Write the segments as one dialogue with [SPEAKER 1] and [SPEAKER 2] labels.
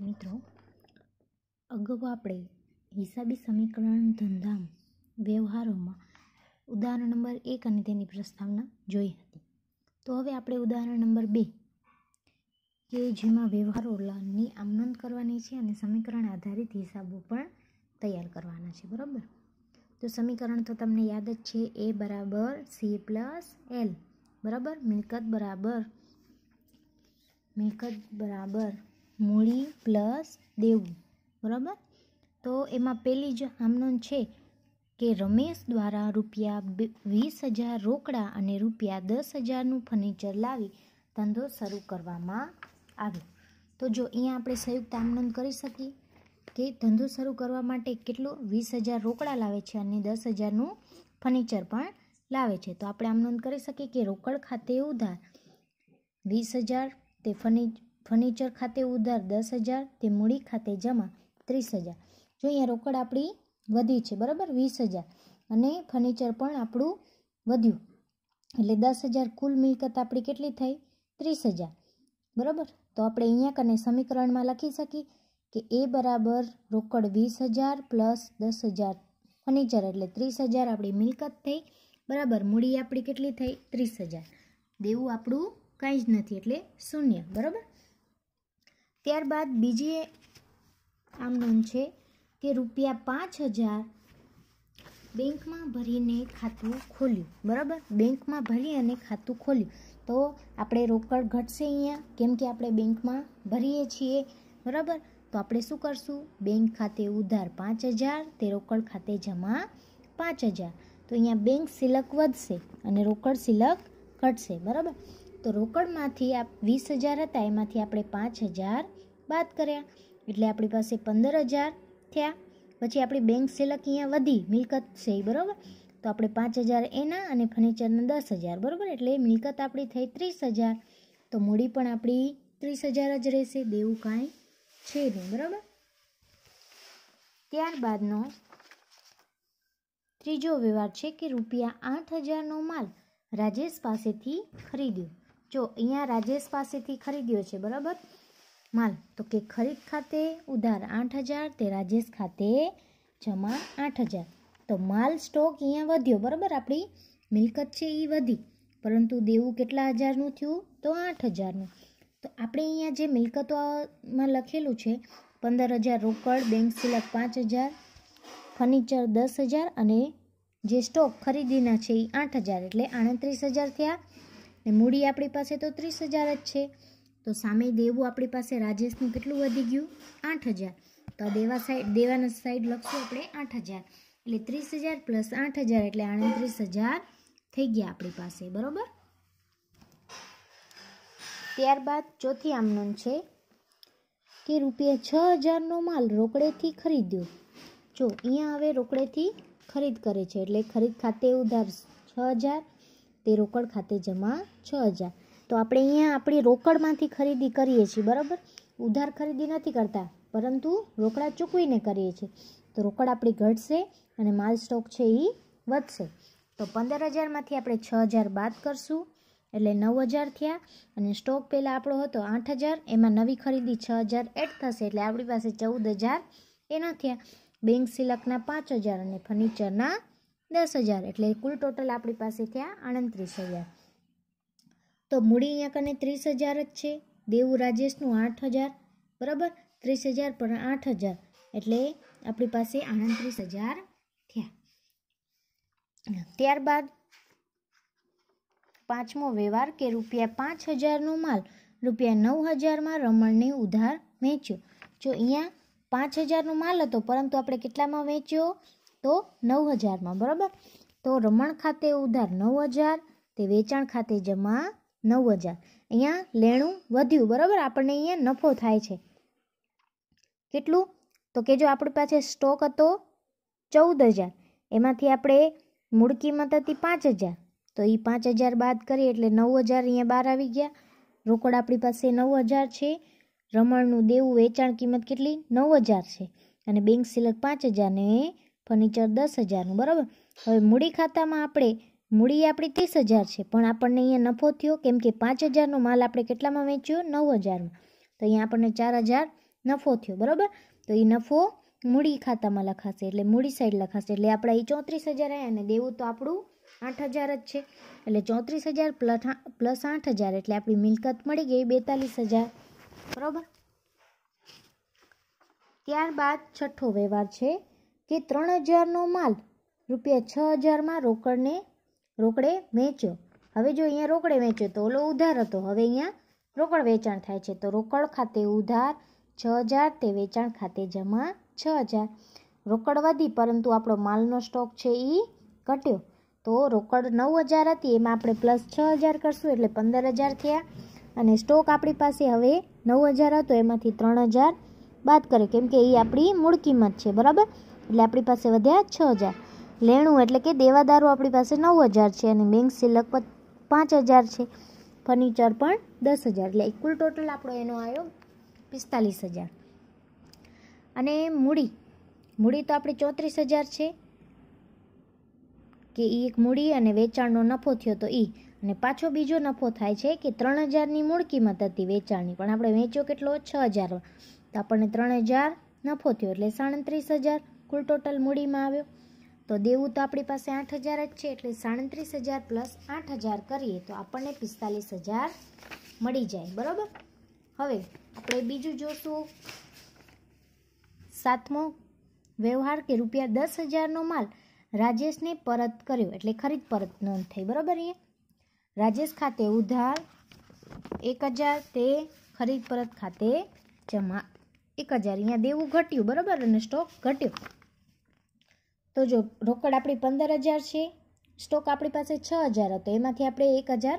[SPEAKER 1] વિદ્યાર્થી મિત્રો અગાઉ આપણે હિસાબી સમીકરણ ધંધા વ્યવહારોમાં ઉદાહરણ નંબર એક અને તેની પ્રસ્તાવના જોઈ હતી તો હવે આપણે ઉદાહરણ નંબર બે કે જેમાં વ્યવહારોની આમનોંધ કરવાની છે અને સમીકરણ આધારિત હિસાબો પણ તૈયાર કરવાના છે બરાબર તો સમીકરણ તો તમને યાદ જ છે એ બરાબર સી પ્લસ એલ બરાબર મિલકત બરાબર મિલકત બરાબર મૂળી પ્લસ દેવું બરાબર તો એમાં પહેલી જ આમનોન છે કે રમેશ દ્વારા રૂપિયા વીસ હજાર રોકડા અને રૂપિયા દસ હજારનું ફર્નિચર લાવી ધંધો શરૂ કરવામાં આવ્યો તો જો અહીંયા આપણે સંયુક્ત આમનોન કરી શકીએ કે ધંધો શરૂ કરવા માટે કેટલું વીસ હજાર રોકડા લાવે છે અને દસ હજારનું ફર્નિચર પણ લાવે છે તો આપણે આમ નોંધ કરી શકીએ કે રોકડ ખાતે ઉધાર વીસ હજાર તે ફર્નિ ફર્નિચર ખાતે ઉધાર દસ હજાર તે મૂડી ખાતે જમા ત્રીસ હજાર જો અહીંયા રોકડ આપણી વધી છે બરાબર વીસ હજાર અને ફર્નિચર પણ આપણું વધ્યું એટલે દસ હજાર કુલ મિલકત આપણી કેટલી થઈ ત્રીસ હજાર બરાબર તો આપણે અહીંયા કને સમીકરણમાં લખી શકીએ કે એ બરાબર રોકડ વીસ હજાર પ્લસ દસ હજાર ફર્નિચર એટલે ત્રીસ હજાર આપણી મિલકત થઈ બરાબર મૂડી આપણી કેટલી થઈ ત્રીસ હજાર દેવું આપણું કાંઈ જ નથી એટલે શૂન્ય બરાબર ત્યારબાદ બીજી આમ નોંધ છે કે રૂપિયા પાંચ હજાર બેંકમાં ભરીને ખાતું ખોલ્યું બરાબર બેંકમાં ભરી અને ખાતું ખોલ્યું તો આપણે રોકડ ઘટશે અહીંયા કેમ કે આપણે બેંકમાં ભરીએ છીએ બરાબર તો આપણે શું કરશું બેંક ખાતે ઉધાર પાંચ હજાર તે રોકડ ખાતે જમા પાંચ હજાર તો અહીંયા બેંક સિલક વધશે અને રોકડ સિલક ઘટશે બરાબર તો રોકડમાંથી આ વીસ હજાર હતા એમાંથી આપણે પાંચ હજાર બાદ કર્યા એટલે આપણી પાસે પંદર હજાર થયા પછી આપણી બેંક સિલક અહીંયા વધી મિલકત છે બરાબર તો આપણે પાંચ હજાર એના અને ફર્નિચરના દસ હજાર બરાબર એટલે મિલકત આપણી થઈ ત્રીસ હજાર તો મૂડી પણ આપણી ત્રીસ હજાર જ રહેશે દેવું કાંઈ છે નહીં બરાબર ત્યારબાદનો ત્રીજો વ્યવહાર છે કે રૂપિયા આઠ હજારનો માલ રાજેશ પાસેથી ખરીદ્યો જો અહીંયા રાજેશ પાસેથી ખરીદ્યો છે બરાબર માલ તો કે ખરીદ ખાતે ઉધાર આઠ હજાર તે રાજેશ ખાતે જમા આઠ હજાર તો માલ સ્ટોક અહીંયા વધ્યો બરાબર આપણી મિલકત છે એ વધી પરંતુ દેવું કેટલા હજારનું થયું તો આઠ હજારનું તો આપણે અહીંયા જે મિલકતોમાં લખેલું છે પંદર હજાર રોકડ બેંક સિલક પાંચ હજાર ફર્નિચર દસ હજાર અને જે સ્ટોક ખરીદીના છે એ આઠ હજાર એટલે આડત્રીસ હજાર થયા ને મૂડી આપણી પાસે તો ત્રીસ હજાર જ છે તો સામે દેવું આપણી પાસે રાજેશનું કેટલું વધી ગયું આઠ હજાર તો દેવા સાઈડ દેવાના સાઈડ લખશું આપણે આઠ હજાર એટલે ત્રીસ હજાર પ્લસ આઠ હજાર એટલે આડત્રીસ હજાર થઈ ગયા આપણી પાસે બરાબર ત્યારબાદ ચોથી આમનોન છે કે રૂપિયા છ હજારનો માલ રોકડેથી ખરીદ્યો જો અહીંયા હવે રોકડેથી ખરીદ કરે છે એટલે ખરીદ ખાતે ઉધાર છ હજાર તે રોકડ ખાતે જમા છ હજાર તો આપણે અહીંયા આપણી રોકડમાંથી ખરીદી કરીએ છીએ બરાબર ઉધાર ખરીદી નથી કરતા પરંતુ રોકડા ચૂકવીને કરીએ છીએ તો રોકડ આપણી ઘટશે અને માલ સ્ટોક છે એ વધશે તો પંદર હજારમાંથી આપણે છ હજાર બાદ કરશું એટલે નવ હજાર થયા અને સ્ટોક પહેલાં આપણો હતો આઠ હજાર એમાં નવી ખરીદી છ હજાર એડ થશે એટલે આપણી પાસે ચૌદ હજાર એના થયા બેંક સિલકના પાંચ હજાર અને ફર્નિચરના દસ હજાર એટલે કુલ ટોટલ આપણી પાસે થયા આડત્રીસ હજાર તો મૂડી અહીંયા કને ત્રીસ હજાર જ છે દેવું રાજેશનું આઠ હજાર બરાબર ત્રીસ હજાર પણ આઠ હજાર એટલે આપણી પાસે આડત્રીસ હજાર થયા ત્યારબાદ પાંચમો વ્યવહાર કે રૂપિયા પાંચ હજારનો માલ રૂપિયા નવ હજારમાં રમણને ઉધાર વેચ્યો જો અહીંયા પાંચ હજારનો માલ હતો પરંતુ આપણે કેટલામાં વેચ્યો તો નવ હજારમાં બરાબર તો રમણ ખાતે ઉધાર નવ હજાર તે વેચાણ ખાતે જમા નવ હજાર અહીંયા લેણું વધ્યું બરાબર આપણને અહીંયા નફો થાય છે કેટલું તો કે જો આપણી પાસે સ્ટોક હતો ચૌદ હજાર એમાંથી આપણે મૂળ કિંમત હતી પાંચ હજાર તો એ પાંચ હજાર બાદ કરીએ એટલે નવ હજાર અહીંયા બહાર આવી ગયા રોકડ આપણી પાસે નવ હજાર છે રમણનું દેવું વેચાણ કિંમત કેટલી નવ હજાર છે અને બેંક સિલક પાંચ હજાર ને ફર્નિચર દસ હજારનું બરાબર હવે મૂડી ખાતામાં આપણે મૂડી આપણી ત્રીસ હજાર છે પણ આપણને અહીંયા નફો થયો કેમ કે પાંચ હજારનો માલ આપણે કેટલામાં વેચ્યો નવ હજારમાં તો અહીંયા આપણને ચાર હજાર નફો થયો બરાબર તો એ નફો મૂડી ખાતામાં લખાશે એટલે મૂડી સાઈડ લખાશે એટલે આપણા એ ચોત્રીસ હજાર આવ્યા અને દેવું તો આપણું આઠ હજાર જ છે એટલે ચોત્રીસ હજાર પ્લસ પ્લસ આઠ હજાર એટલે આપણી મિલકત મળી ગઈ બેતાલીસ હજાર બરાબર ત્યારબાદ છઠ્ઠો વ્યવહાર છે કે ત્રણ હજારનો માલ રૂપિયા છ હજારમાં રોકડને રોકડે વેચ્યો હવે જો અહીંયા રોકડે વેચ્યો તો ઓલો ઉધાર હતો હવે અહીંયા રોકડ વેચાણ થાય છે તો રોકડ ખાતે ઉધાર છ હજાર તે વેચાણ ખાતે જમા છ હજાર રોકડ વધી પરંતુ આપણો માલનો સ્ટોક છે એ ઘટ્યો તો રોકડ નવ હજાર હતી એમાં આપણે પ્લસ છ હજાર કરશું એટલે પંદર હજાર થયા અને સ્ટોક આપણી પાસે હવે નવ હજાર હતો એમાંથી ત્રણ હજાર બાદ કરે કેમ કે એ આપણી મૂળ કિંમત છે બરાબર એટલે આપણી પાસે વધ્યા છ હજાર લેણું એટલે કે દેવાદારો આપણી પાસે નવ હજાર છે અને બેંક સિલક પાંચ હજાર છે ફર્નિચર પણ દસ હજાર એટલે કુલ ટોટલ આપણો એનો આવ્યો પિસ્તાલીસ હજાર અને મૂડી મૂડી તો આપણી ચોત્રીસ હજાર છે કે એ એક મૂડી અને વેચાણનો નફો થયો તો એ અને પાછો બીજો નફો થાય છે કે ત્રણ હજારની મૂળ કિંમત હતી વેચાણની પણ આપણે વેચ્યો કેટલો છ હજાર તો આપણને ત્રણ હજાર નફો થયો એટલે સાડત્રીસ હજાર કુલ ટોટલ મૂડીમાં આવ્યો તો દેવું તો આપણી પાસે આઠ હજાર જ છે એટલે સાડત્રીસ હજાર પ્લસ આઠ હજાર કરીએ તો આપણને પિસ્તાલીસ હજાર મળી જાય બરાબર હવે આપણે બીજું જોશું સાતમો વ્યવહાર કે રૂપિયા દસ હજારનો માલ રાજેશને પરત કર્યો એટલે ખરીદ પરત નોંધ થઈ બરાબર એ રાજેશ ખાતે ઉધાર એક હજાર તે ખરીદ પરત ખાતે જમા એક હજાર અહીંયા દેવું ઘટ્યું બરાબર અને સ્ટોક ઘટ્યો તો જો રોકડ આપણી પંદર હજાર છે સ્ટોક આપણી પાસે છ હજાર હતો એમાંથી આપણે એક હજાર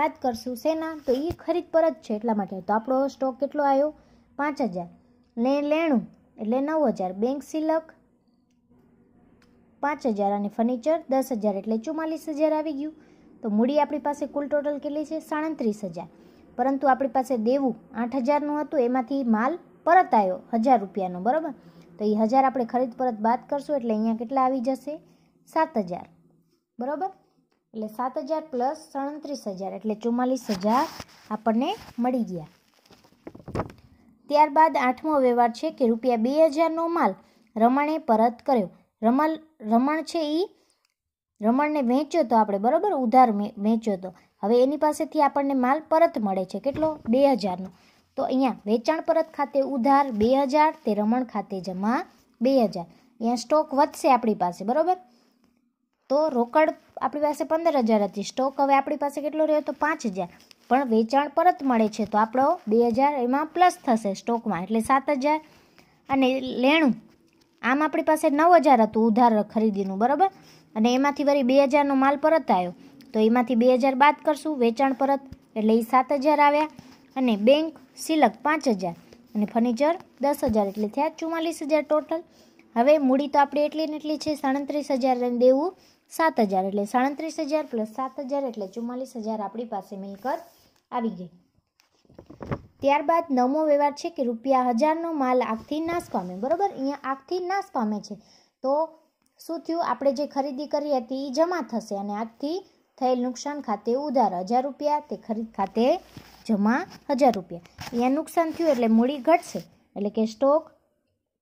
[SPEAKER 1] બાદ કરશું શેના તો એ ખરીદ પર જ છે એટલા માટે તો આપણો સ્ટોક કેટલો આવ્યો પાંચ હજાર ને લેણું એટલે નવ હજાર બેંક સિલક પાંચ હજાર અને ફર્નિચર દસ હજાર એટલે ચુમ્માલીસ હજાર આવી ગયું તો મૂડી આપણી પાસે કુલ ટોટલ કેટલી છે સાડત્રીસ હજાર પરંતુ આપણી પાસે દેવું આઠ હજારનું હતું એમાંથી માલ પરત આવ્યો હજાર રૂપિયાનો બરાબર તો એ હજાર આપણે ખરીદ પરત બાદ કરશું એટલે અહીંયા કેટલા આવી જશે સાત બરાબર એટલે સાત હજાર પ્લસ સાડત્રીસ હજાર એટલે ચુમ્માલીસ હજાર આપણને મળી ગયા ત્યારબાદ આઠમો વ્યવહાર છે કે રૂપિયા બે હજારનો માલ રમણે પરત કર્યો રમલ રમણ છે એ રમણને વેચ્યો તો આપણે બરાબર ઉધાર વેચ્યો તો હવે એની પાસેથી આપણને માલ પરત મળે છે કેટલો બે હજારનો તો અહીંયા વેચાણ પરત ખાતે ઉધાર બે હજાર તે રમણ ખાતે જમા બે હજાર અહીંયા સ્ટોક વધશે આપણી પાસે બરાબર તો રોકડ આપણી પાસે પંદર હજાર હતી સ્ટોક હવે આપણી પાસે કેટલો રહ્યો તો પાંચ હજાર પણ વેચાણ પરત મળે છે તો આપણો બે હજાર એમાં પ્લસ થશે સ્ટોકમાં એટલે સાત હજાર અને લેણું આમ આપણી પાસે નવ હજાર હતું ઉધાર ખરીદીનું બરાબર અને એમાંથી વળી બે હજારનો માલ પરત આવ્યો તો એમાંથી બે હજાર બાદ કરશું વેચાણ પરત એટલે એ સાત હજાર આવ્યા અને બેંક સિલક પાંચ હજાર અને ફર્નિચર દસ હજાર એટલે થયા ચુમ્માલીસ હજાર ટોટલ હવે મૂડી તો આપણે એટલી ને એટલી છે સાડત્રીસ હજાર અને દેવું સાત હજાર એટલે સાડત્રીસ હજાર પ્લસ સાત હજાર એટલે ચુમ્માલીસ હજાર આપણી પાસે મિલકત આવી ગઈ ત્યારબાદ નવમો વ્યવહાર છે કે રૂપિયા હજારનો માલ આગથી નાશ પામે બરાબર અહીંયા આગથી નાશ પામે છે તો શું થયું આપણે જે ખરીદી કરી હતી એ જમા થશે અને આગથી થયેલ નુકસાન ખાતે ઉધાર હજાર રૂપિયા તે ખરીદ ખાતે જમા હજાર રૂપિયા અહીંયા નુકસાન થયું એટલે મૂડી ઘટશે એટલે કે સ્ટોક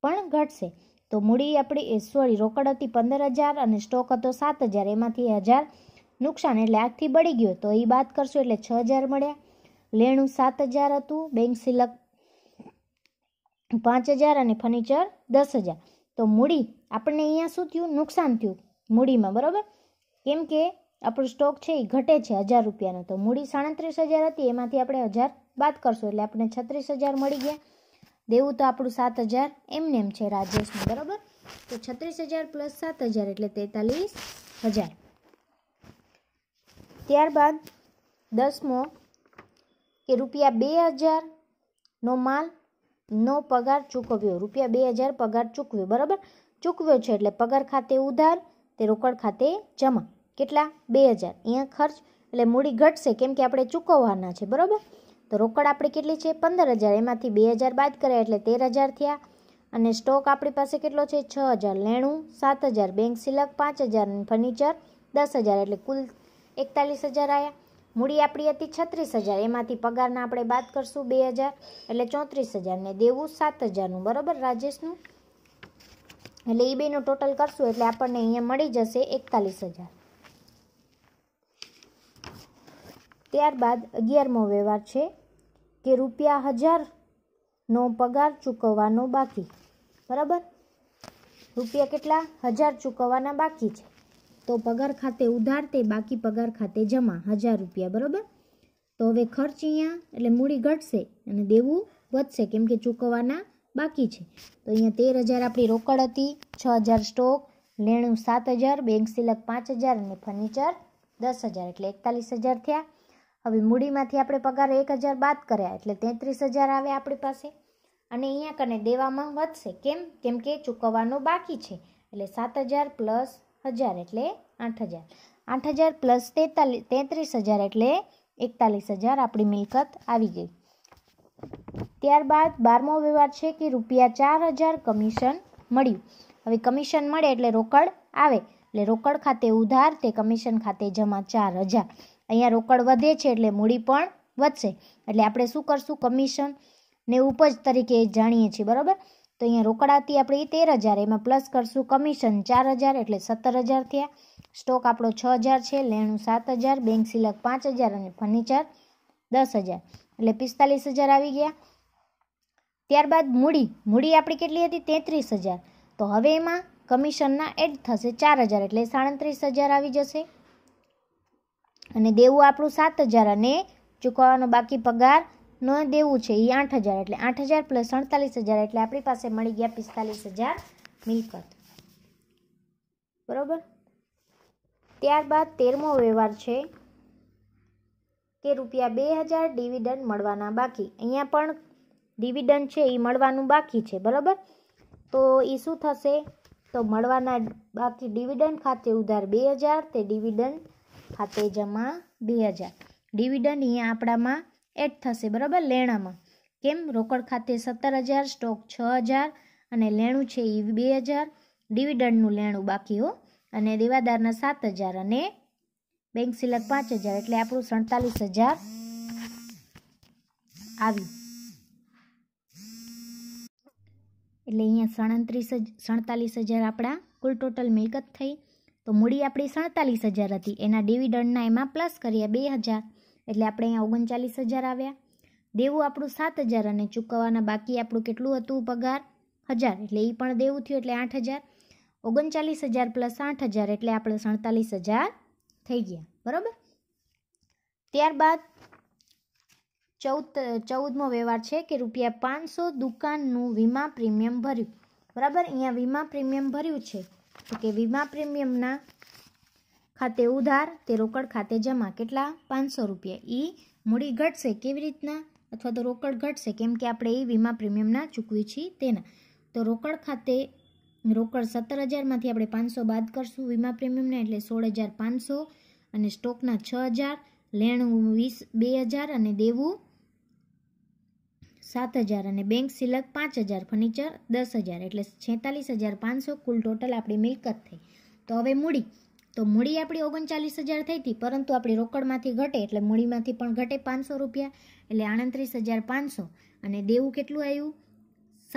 [SPEAKER 1] પણ ઘટશે તો મૂડી આપણી સોરી રોકડ હતી પંદર હજાર અને સ્ટોક હતો સાત હજાર એમાંથી હજાર નુકસાન એટલે આગથી બળી ગયો તો એ બાદ કરશું એટલે છ હજાર મળ્યા લેણું સાત હજાર હતું બેંક સિલક પાંચ હજાર અને ફર્નિચર દસ હજાર તો મૂડી આપણને અહીંયા શું થયું નુકસાન થયું મૂડીમાં બરાબર કેમ કે આપણો સ્ટોક છે એ ઘટે છે હજાર રૂપિયાનો તો મૂડી સાડત્રીસ હજાર હતી એમાંથી આપણે હજાર બાદ કરશું એટલે આપણે છત્રીસ હજાર મળી ગયા દેવું તો આપણું સાત હજાર એમને એમ છે રાજેશનું બરાબર તો છત્રીસ હજાર પ્લસ સાત હજાર એટલે તેતાલીસ હજાર ત્યારબાદ દસમો કે રૂપિયા બે હજારનો માલ નો પગાર ચૂકવ્યો રૂપિયા બે હજાર પગાર ચૂકવ્યો બરાબર ચૂકવ્યો છે એટલે પગાર ખાતે ઉધાર તે રોકડ ખાતે જમા કેટલા બે હજાર અહીંયા ખર્ચ એટલે મૂડી ઘટશે કેમ કે આપણે ચૂકવવાના છે બરાબર તો રોકડ આપણી કેટલી છે પંદર હજાર એમાંથી બે હજાર બાદ કરે એટલે તેર હજાર થયા અને સ્ટોક આપણી પાસે કેટલો છે છ હજાર લેણું સાત હજાર બેંક સિલક પાંચ હજાર ફર્નિચર દસ હજાર એટલે કુલ એકતાલીસ હજાર આવ્યા મૂડી આપણી હતી છત્રીસ હજાર એમાંથી પગારના આપણે બાદ કરશું બે હજાર એટલે ચોત્રીસ હજારને દેવું સાત હજારનું બરાબર રાજેશનું એટલે એ બેનું ટોટલ કરશું એટલે આપણને અહીંયા મળી જશે એકતાલીસ હજાર ત્યારબાદ અગિયારમો વ્યવહાર છે કે રૂપિયા હજારનો પગાર ચૂકવવાનો બાકી બરાબર રૂપિયા કેટલા હજાર ચૂકવવાના બાકી છે તો પગાર ખાતે ઉધાર તે બાકી પગાર ખાતે જમા હજાર રૂપિયા બરાબર તો હવે ખર્ચ અહીંયા એટલે મૂડી ઘટશે અને દેવું વધશે કેમ કે ચૂકવવાના બાકી છે તો અહીંયા તેર હજાર આપણી રોકડ હતી છ હજાર સ્ટોક લેણું સાત હજાર બેંક સિલક પાંચ હજાર અને ફર્નિચર દસ હજાર એટલે એકતાલીસ હજાર થયા હવે મૂડીમાંથી આપણે પગાર એક હજાર બાદ કર્યા એટલે તેત્રીસ હજાર આવે આપણી પાસે અને અહીંયા કને દેવામાં વધશે કેમ કેમ કે ચૂકવવાનું બાકી છે એટલે સાત હજાર પ્લસ હજાર એટલે આઠ હજાર આઠ હજાર પ્લસ તેતાલીસ તેત્રીસ હજાર એટલે એકતાલીસ હજાર આપણી મિલકત આવી ગઈ ત્યારબાદ બારમો વ્યવહાર છે કે રૂપિયા ચાર હજાર કમિશન મળ્યું હવે કમિશન મળે એટલે રોકડ આવે એટલે રોકડ ખાતે ઉધાર તે કમિશન ખાતે જમા ચાર હજાર અહીંયા રોકડ વધે છે એટલે મૂડી પણ વધશે એટલે આપણે શું કરશું કમિશન ને ઉપજ તરીકે જાણીએ છીએ બરાબર તો અહીંયા હતી આપણે તેર હજાર એમાં પ્લસ કરશું કમિશન ચાર હજાર એટલે સત્તર હજાર થયા સ્ટોક આપણો છ હજાર છે લેણું સાત હજાર બેંક સિલક પાંચ હજાર અને ફર્નિચર દસ હજાર એટલે પિસ્તાલીસ હજાર આવી ગયા ત્યારબાદ મૂડી મૂડી આપણી કેટલી હતી તેત્રીસ હજાર તો હવે એમાં કમિશનના એડ થશે ચાર હજાર એટલે સાડત્રીસ હજાર આવી જશે અને દેવું આપણું સાત હજાર અને ચૂકવવાનો બાકી પગાર ન દેવું છે એ આઠ હજાર એટલે આઠ હજાર પ્લસ અડતાલીસ હજાર એટલે આપણી પાસે મળી ગયા પિસ્તાલીસ હજાર મિલકત બરાબર ત્યારબાદ તેરમો વ્યવહાર છે કે રૂપિયા બે હજાર ડિવિડન્ડ મળવાના બાકી અહીંયા પણ ડિવિડન્ડ છે એ મળવાનું બાકી છે બરાબર તો એ શું થશે તો મળવાના બાકી ડિવિડન્ડ ખાતે ઉધાર બે હજાર તે ડિવિડન્ડ ખાતે જમા બે હજાર ડિવિડન્ડ અહીંયા આપણામાં એડ થશે બરાબર લેણામાં કેમ રોકડ ખાતે સત્તર હજાર સ્ટોક છ હજાર અને લેણું છે એ બે હજાર ડિવિડન્ડનું લેણું બાકી હો અને દેવાદારના સાત હજાર અને બેંક સિલક પાંચ હજાર એટલે આપણું સડતાલીસ હજાર આવ્યું એટલે અહીંયા સડત્રીસ સડતાલીસ હજાર આપણા કુલ ટોટલ મિલકત થઈ તો મૂડી આપણી સડતાલીસ હજાર હતી એના ડિવિડન્ડના એમાં પ્લસ કર્યા બે હજાર એટલે આપણે અહીંયા ઓગણચાલીસ હજાર આવ્યા દેવું આપણું સાત હજાર અને ચૂકવવાના બાકી આપણું કેટલું હતું પગાર હજાર એટલે એ પણ દેવું થયું એટલે આઠ હજાર ઓગણચાલીસ હજાર પ્લસ આઠ હજાર એટલે આપણે સડતાલીસ હજાર થઈ ગયા બરાબર ત્યારબાદ ચૌદ ચૌદમો વ્યવહાર છે કે રૂપિયા પાંચસો દુકાનનું વીમા પ્રીમિયમ ભર્યું બરાબર અહીંયા વીમા પ્રીમિયમ ભર્યું છે તો કે વીમા પ્રીમિયમના ખાતે ઉધાર તે રોકડ ખાતે જમા કેટલા પાંચસો રૂપિયા એ મૂડી ઘટશે કેવી રીતના અથવા તો રોકડ ઘટશે કેમ કે આપણે એ વીમા પ્રીમિયમના ચૂકવી છીએ તેના તો રોકડ ખાતે રોકડ સત્તર હજારમાંથી આપણે પાંચસો બાદ કરશું વીમા પ્રીમિયમના એટલે સોળ હજાર પાંચસો અને સ્ટોકના છ હજાર લેણું વીસ બે હજાર અને દેવું સાત હજાર અને બેંક સિલક પાંચ હજાર ફર્નિચર દસ હજાર એટલે છેતાલીસ હજાર પાંચસો કુલ ટોટલ આપણી મિલકત થઈ તો હવે મૂડી તો મૂડી આપણી ઓગણચાલીસ હજાર થઈ હતી પરંતુ આપણી રોકડમાંથી ઘટે એટલે મૂડીમાંથી પણ ઘટે પાંચસો રૂપિયા એટલે આડત્રીસ હજાર પાંચસો અને દેવું કેટલું આવ્યું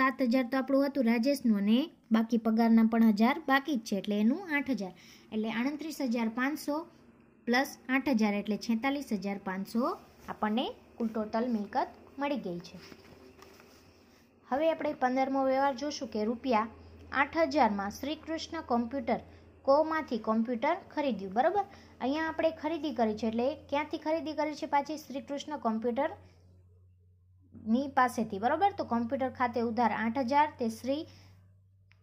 [SPEAKER 1] સાત હજાર તો આપણું હતું રાજેશનું અને બાકી પગારના પણ હજાર બાકી જ છે એટલે એનું આઠ હજાર એટલે આડત્રીસ હજાર પાંચસો પ્લસ આઠ હજાર એટલે છેતાલીસ હજાર પાંચસો આપણને કુલ ટોટલ મિલકત મળી ગઈ છે હવે આપણે પંદરમો વ્યવહાર જોશું કે રૂપિયા આઠ હજારમાં શ્રી કૃષ્ણ કોમ્પ્યુટર કોમાંથી કોમ્પ્યુટર ખરીદ્યું બરાબર અહીંયા આપણે ખરીદી કરી છે એટલે ક્યાંથી ખરીદી કરી છે પાછી શ્રી કૃષ્ણ કોમ્પ્યુટર ની પાસેથી બરાબર તો કોમ્પ્યુટર ખાતે ઉધાર આઠ હજાર તે શ્રી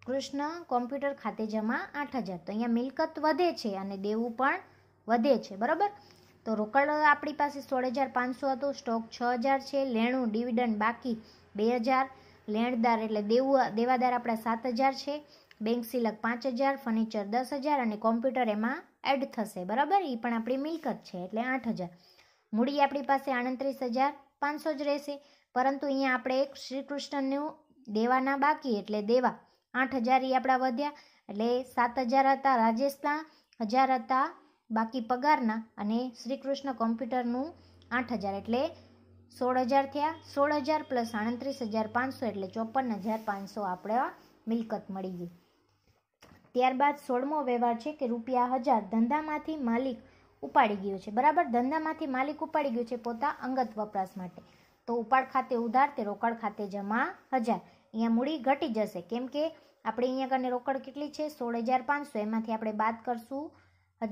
[SPEAKER 1] કૃષ્ણ કોમ્પ્યુટર ખાતે જમા આઠ હજાર તો અહીંયા મિલકત વધે છે અને દેવું પણ વધે છે બરાબર તો રોકડ આપણી પાસે સોળ હજાર પાંચસો હતું સ્ટોક છ હજાર છે લેણું ડિવિડન્ડ બાકી બે હજાર લેણદાર એટલે દેવું દેવાદાર આપણા સાત હજાર છે બેંક સિલક પાંચ હજાર ફર્નિચર દસ હજાર અને કોમ્પ્યુટર એમાં એડ થશે બરાબર એ પણ આપણી મિલકત છે એટલે આઠ હજાર મૂડી આપણી પાસે આડત્રીસ હજાર પાંચસો જ રહેશે પરંતુ અહીંયા આપણે એક કૃષ્ણનું દેવાના બાકી એટલે દેવા આઠ હજાર એ આપણા વધ્યા એટલે સાત હજાર હતા રાજેશના હજાર હતા બાકી પગારના અને શ્રી કૃષ્ણ કોમ્પ્યુટરનું આઠ હજાર એટલે સોળ હજાર થયા સોળ હજાર પ્લસ આડત્રીસ હજાર પાંચસો એટલે ચોપન હજાર પાંચસો આપણે મિલકત મળી ગઈ ત્યારબાદ સોળમો વ્યવહાર છે કે રૂપિયા હજાર ધંધામાંથી માલિક ઉપાડી ગયો છે બરાબર ધંધામાંથી માલિક ઉપાડી ગયો છે પોતા અંગત વપરાશ માટે તો ઉપાડ ખાતે ઉધાર તે રોકડ ખાતે જમા હજાર અહીંયા મૂડી ઘટી જશે કેમ કે આપણે અહીંયા કને રોકડ કેટલી છે સોળ હજાર પાંચસો એમાંથી આપણે બાદ કરશું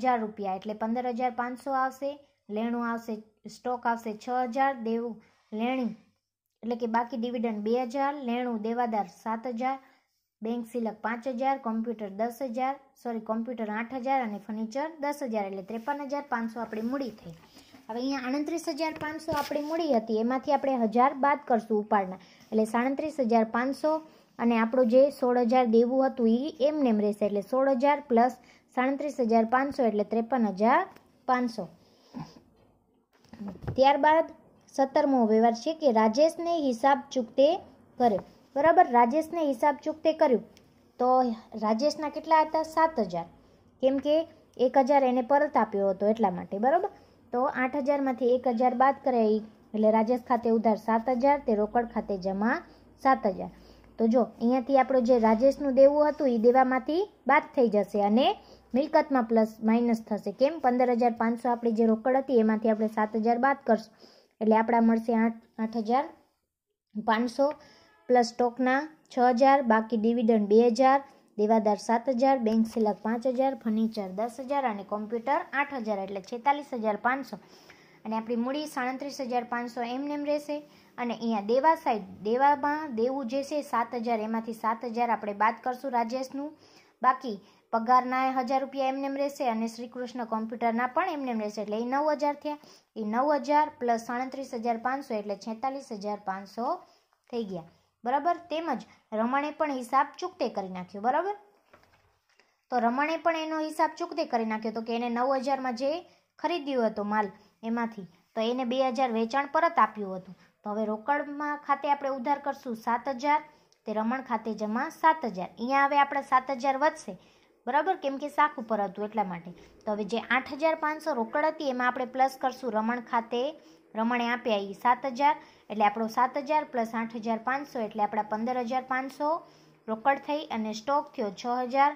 [SPEAKER 1] હજાર રૂપિયા એટલે પંદર હજાર પાંચસો આવશે લેણું આવશે સ્ટોક આવશે છ હજાર દેવું લેણી એટલે કે બાકી ડિવિડન્ડ બે હજાર લેણું દેવાદાર સાત હજાર બેંક સિલક પાંચ હજાર કોમ્પ્યુટર દસ હજાર સોરી કોમ્પ્યુટર આઠ હજાર અને ફર્નિચર દસ હજાર એટલે ત્રેપન હજાર પાંચસો આપણી મૂડી થઈ હવે અહીંયા આણત્રીસ હજાર પાંચસો આપણી મૂડી હતી એમાંથી આપણે હજાર બાદ કરશું ઉપાડના એટલે સાડત્રીસ હજાર પાંચસો અને આપણું જે સોળ હજાર દેવું હતું એ એમને એમ રહેશે એટલે સોળ હજાર પ્લસ સાડત્રીસ હજાર પાંચસો એટલે ત્રેપન હજાર પાંચસો ત્યારબાદ સત્તરમો વ્યવહાર છે કે રાજેશને હિસાબ ચૂકતે કર્યો બરાબર રાજેશને હિસાબ ચૂકતે કર્યું તો રાજેશના કેટલા હતા સાત હજાર કેમ કે એક હજાર એને પરત આપ્યો હતો એટલા માટે બરાબર તો આઠ હજારમાંથી એક હજાર બાદ કરે એટલે રાજેશ ખાતે ઉધાર સાત હજાર તે રોકડ ખાતે જમા સાત હજાર તો જો અહીંયાથી આપણું જે રાજેશનું દેવું હતું એ દેવામાંથી બાદ થઈ જશે અને મિલકતમાં પ્લસ માઇનસ થશે કેમ પંદર હજાર પાંચસો આપણી જે રોકડ હતી એમાંથી આપણે સાત હજાર બાદ કરશું એટલે આપણા મળશે આઠ આઠ હજાર પાંચસો પ્લસ સ્ટોકના છ હજાર બાકી ડિવિડન્ડ બે હજાર દેવાદાર સાત હજાર બેંક સિલક પાંચ હજાર ફર્નિચર દસ હજાર અને કોમ્પ્યુટર આઠ હજાર એટલે છેતાલીસ હજાર પાંચસો અને આપણી મૂડી સાડત્રીસ હજાર પાંચસો એમનેમ રહેશે અને અહીંયા દેવા સાઈડ દેવામાં દેવું જે છે સાત હજાર એમાંથી સાત હજાર આપણે બાદ કરશું રાજેશનું બાકી પગારના હજાર રૂપિયા એમને રહેશે અને શ્રી કૃષ્ણ કોમ્પ્યુટરના પણ એમને રહેશે એટલે એ નવ હજાર થયા એ નવ હજાર પ્લસ સાડત્રીસ હજાર પાંચસો એટલે છેતાલીસ હજાર પાંચસો થઈ ગયા બરાબર તેમજ રમણે પણ હિસાબ ચૂકતે કરી નાખ્યો બરાબર તો રમણે પણ એનો હિસાબ ચૂકતે કરી નાખ્યો તો કે એને નવ હજારમાં જે ખરીદ્યું હતો માલ એમાંથી તો એને બે હજાર વેચાણ પરત આપ્યું હતું તો હવે રોકડમાં ખાતે આપણે ઉધાર કરશું સાત હજાર તે રમણ ખાતે જમા સાત હજાર અહીંયા હવે આપણે સાત હજાર વધશે બરાબર કેમ કે શાખ ઉપર હતું એટલા માટે તો હવે જે આઠ હજાર પાંચસો રોકડ હતી એમાં આપણે પ્લસ કરશું રમણ ખાતે રમણે આપ્યા એ સાત હજાર એટલે આપણો સાત હજાર પ્લસ આઠ હજાર પાંચસો એટલે આપણા પંદર હજાર પાંચસો રોકડ થઈ અને સ્ટોક થયો છ હજાર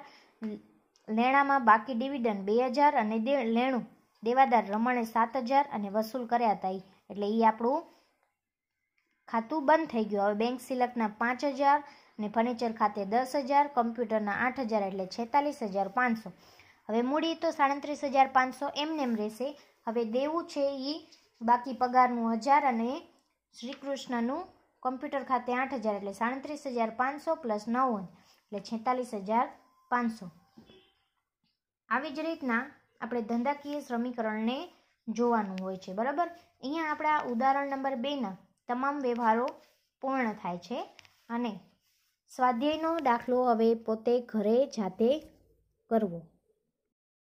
[SPEAKER 1] લેણામાં બાકી ડિવિડન્ડ બે હજાર અને લેણું દેવાદાર રમણે સાત હજાર અને વસૂલ કર્યા હતા એટલે એ આપણું ખાતું બંધ થઈ ગયું હવે બેંક સિલકના પાંચ હજાર અને ફર્નિચર ખાતે દસ હજાર કમ્પ્યુટરના આઠ હજાર એટલે છેતાલીસ હજાર પાંચસો હવે મૂડી તો સાડત્રીસ હજાર પાંચસો એમનેમ રહેશે હવે દેવું છે એ બાકી પગારનું હજાર અને શ્રીકૃષ્ણનું કમ્પ્યુટર ખાતે આઠ હજાર એટલે સાડત્રીસ હજાર પાંચસો પ્લસ નવ એટલે છેતાલીસ હજાર પાંચસો આવી જ રીતના આપણે ધંધાકીય શ્રમીકરણને જોવાનું હોય છે બરાબર અહીંયા આપણા ઉદાહરણ નંબર બેના તમામ વ્યવહારો પૂર્ણ થાય છે અને સ્વાધ્યાયનો દાખલો હવે પોતે ઘરે જાતે કરવો